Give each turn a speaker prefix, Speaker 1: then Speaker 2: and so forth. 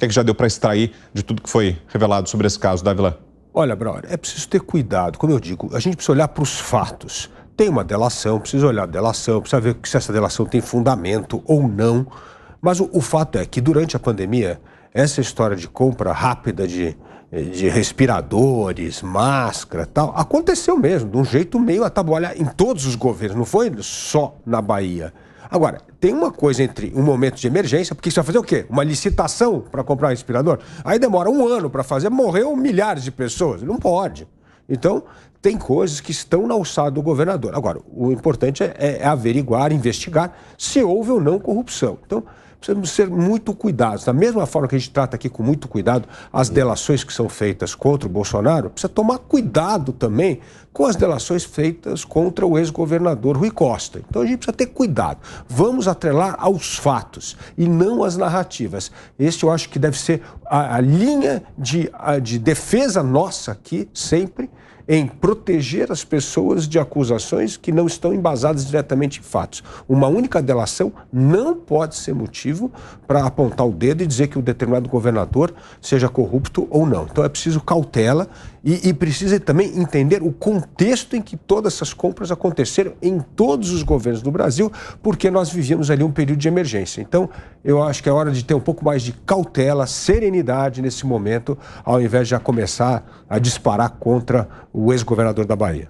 Speaker 1: que, é que já deu para extrair de tudo que foi revelado sobre esse caso, Davila? Olha, Braulio, é preciso ter cuidado. Como eu digo, a gente precisa olhar para os fatos. Tem uma delação, precisa olhar a delação, precisa ver se essa delação tem fundamento ou não. Mas o, o fato é que durante a pandemia, essa história de compra rápida de, de respiradores, máscara tal, aconteceu mesmo, de um jeito meio atabalhado em todos os governos, não foi só na Bahia. Agora, tem uma coisa entre um momento de emergência, porque você vai fazer o quê? Uma licitação para comprar um respirador? Aí demora um ano para fazer, morreu milhares de pessoas. Não pode. Então, tem coisas que estão na alçada do governador. Agora, o importante é, é averiguar, investigar se houve ou não corrupção. Então, precisamos ser muito cuidados. Da mesma forma que a gente trata aqui com muito cuidado as delações que são feitas contra o Bolsonaro, precisa tomar cuidado também com as delações feitas contra o ex-governador Rui Costa. Então a gente precisa ter cuidado. Vamos atrelar aos fatos e não às narrativas. Este eu acho que deve ser a, a linha de, a, de defesa nossa aqui sempre em proteger as pessoas de acusações que não estão embasadas diretamente em fatos. Uma única delação não pode ser motivo para apontar o dedo e dizer que um determinado governador seja corrupto ou não. Então é preciso cautela e, e precisa também entender o contexto em que todas essas compras aconteceram em todos os governos do Brasil, porque nós vivíamos ali um período de emergência. Então eu acho que é hora de ter um pouco mais de cautela, serenidade nesse momento, ao invés de já começar a disparar contra o o ex-governador da Bahia.